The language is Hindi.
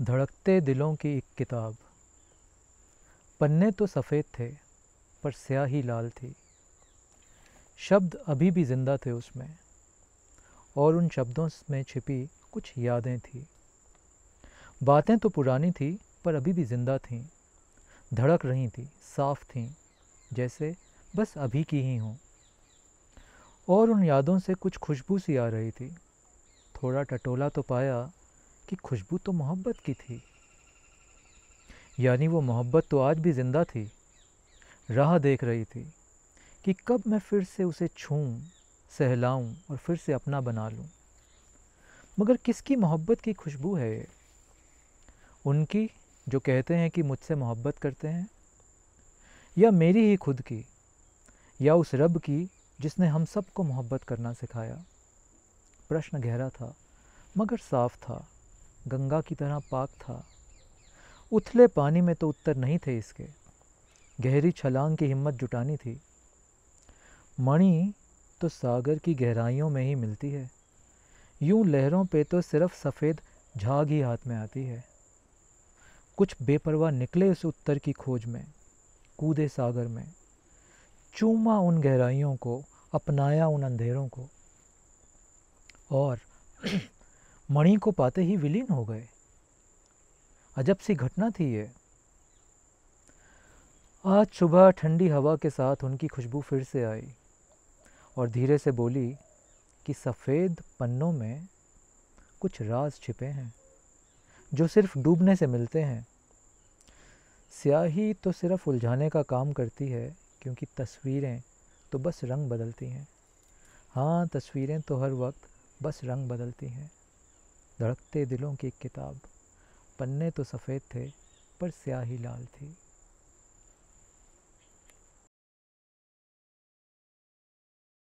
धड़कते दिलों की एक किताब पन्ने तो सफ़ेद थे पर स्याही लाल थी शब्द अभी भी ज़िंदा थे उसमें और उन शब्दों में छिपी कुछ यादें थीं बातें तो पुरानी थी पर अभी भी ज़िंदा थीं धड़क रही थी साफ थीं जैसे बस अभी की ही हूँ और उन यादों से कुछ खुशबू सी आ रही थी थोड़ा टटोला तो पाया कि खुशबू तो मोहब्बत की थी यानी वो मोहब्बत तो आज भी ज़िंदा थी राह देख रही थी कि कब मैं फिर से उसे छूं सहलाऊं और फिर से अपना बना लूं। मगर किसकी मोहब्बत की खुशबू है ये उनकी जो कहते हैं कि मुझसे मोहब्बत करते हैं या मेरी ही खुद की या उस रब की जिसने हम सबको मोहब्बत करना सिखाया प्रश्न गहरा था मगर साफ था गंगा की तरह पाक था उथले पानी में तो उत्तर नहीं थे इसके गहरी छलांग की हिम्मत जुटानी थी मणि तो सागर की गहराइयों में ही मिलती है यूं लहरों पे तो सिर्फ सफ़ेद झाग ही हाथ में आती है कुछ बेपरवाह निकले उस उत्तर की खोज में कूदे सागर में चूमा उन गहराइयों को अपनाया उन अंधेरों को और मणि को पाते ही विलीन हो गए अजब सी घटना थी ये आज सुबह ठंडी हवा के साथ उनकी खुशबू फिर से आई और धीरे से बोली कि सफ़ेद पन्नों में कुछ राज छिपे हैं जो सिर्फ डूबने से मिलते हैं स्याही तो सिर्फ उलझाने का काम करती है क्योंकि तस्वीरें तो बस रंग बदलती हैं हाँ तस्वीरें तो हर वक्त बस रंग बदलती हैं धड़कते दिलों की किताब पन्ने तो सफ़ेद थे पर स्याही लाल थी